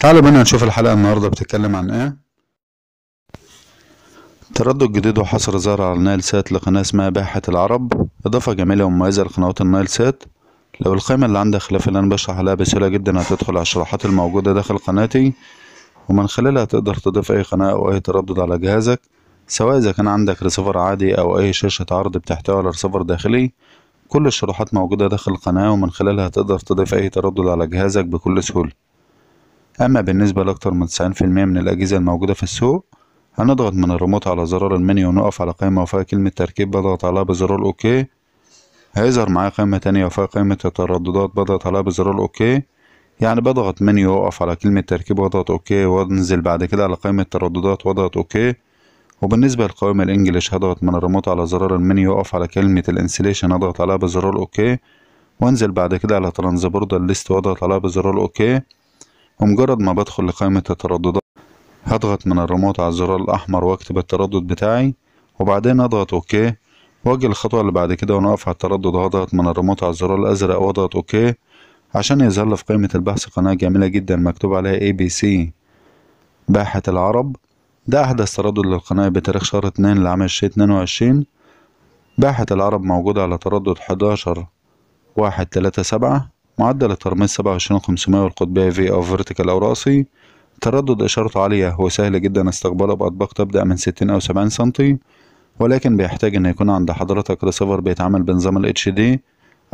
تعالوا بنا نشوف الحلقة النهاردة بتتكلم عن ايه تردد جديد وحصر ظهر على النايل سات لقناة اسمها باحة العرب إضافة جميلة ومميزة لقنوات النايل سات لو القائمة اللي عندها خلاف اللي أنا بشرح عليها بسهولة جدا هتدخل على الشروحات الموجودة داخل قناتي ومن خلالها تقدر تضيف أي قناة أو أي تردد على جهازك سواء إذا كان عندك ريسيفر عادي أو أي شاشة عرض بتحتوي على ريسيفر داخلي كل الشروحات موجودة داخل القناة ومن خلالها تقدر تضيف أي تردد على جهازك بكل سهولة أما بالنسبة لأكتر من 90% من الأجهزة الموجودة في السوق هنضغط من الريموت على زرار المنيو ونقف على قائمة وفيها كلمة تركيب بضغط عليها بزرار أوكي هيظهر معايا قائمة تانية وفيها قائمة الترددات بضغط عليها بزرار أوكي يعني بضغط منيو وأقف على كلمة تركيب واضغط أوكي وأنزل بعد كده على قائمة ترددات واضغط أوكي وبالنسبة للقوائم الإنجليش هضغط من الريموت على زرار المنيو وأقف على كلمة الإنسليشن أضغط عليها بزرار أوكي وأنزل بعد كده على ترانزبوردر ليست وأضغط عليها بزرار أوكي ومجرد ما بدخل لقائمة الترددات هضغط من الريموت على الزرار الأحمر واكتب التردد بتاعي وبعدين اضغط اوكي واجي الخطوة اللي بعد كده وانا على التردد واضغط من الريموت على الزرار الازرق واضغط اوكي عشان يظهر لي في قائمة البحث قناة جميلة جدا مكتوب عليها ABC باحة العرب ده أحدث تردد للقناة بتاريخ شهر اتنين لعام الشيء اتنين وعشرين باحة العرب موجودة على تردد حداشر واحد تلاتة سبعة معدل الترميز 27500 والقطبية في أو فيرتيكال أو رأسي تردد إشارته عالية وسهل جدا استقباله بأطباق تبدأ من 60 أو 70 سنتي ولكن بيحتاج إن يكون عند حضرتك ريسيفر بيتعامل بنظام ال HD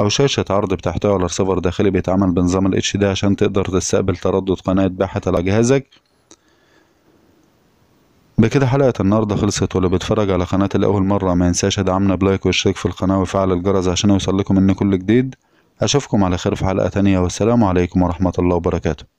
أو شاشة عرض بتحتوي على ريسيفر داخلي بيتعامل بنظام ال HD عشان تقدر تستقبل تردد قناة باحث على جهازك بكده حلقة النهاردة خلصت واللي بيتفرج على قناتي لأول مرة ما ينساش يدعمنا بلايك واشتراك في القناة وفعل الجرس عشان يوصل لكم ان كل جديد أشوفكم على خير في حلقة تانية والسلام عليكم ورحمة الله وبركاته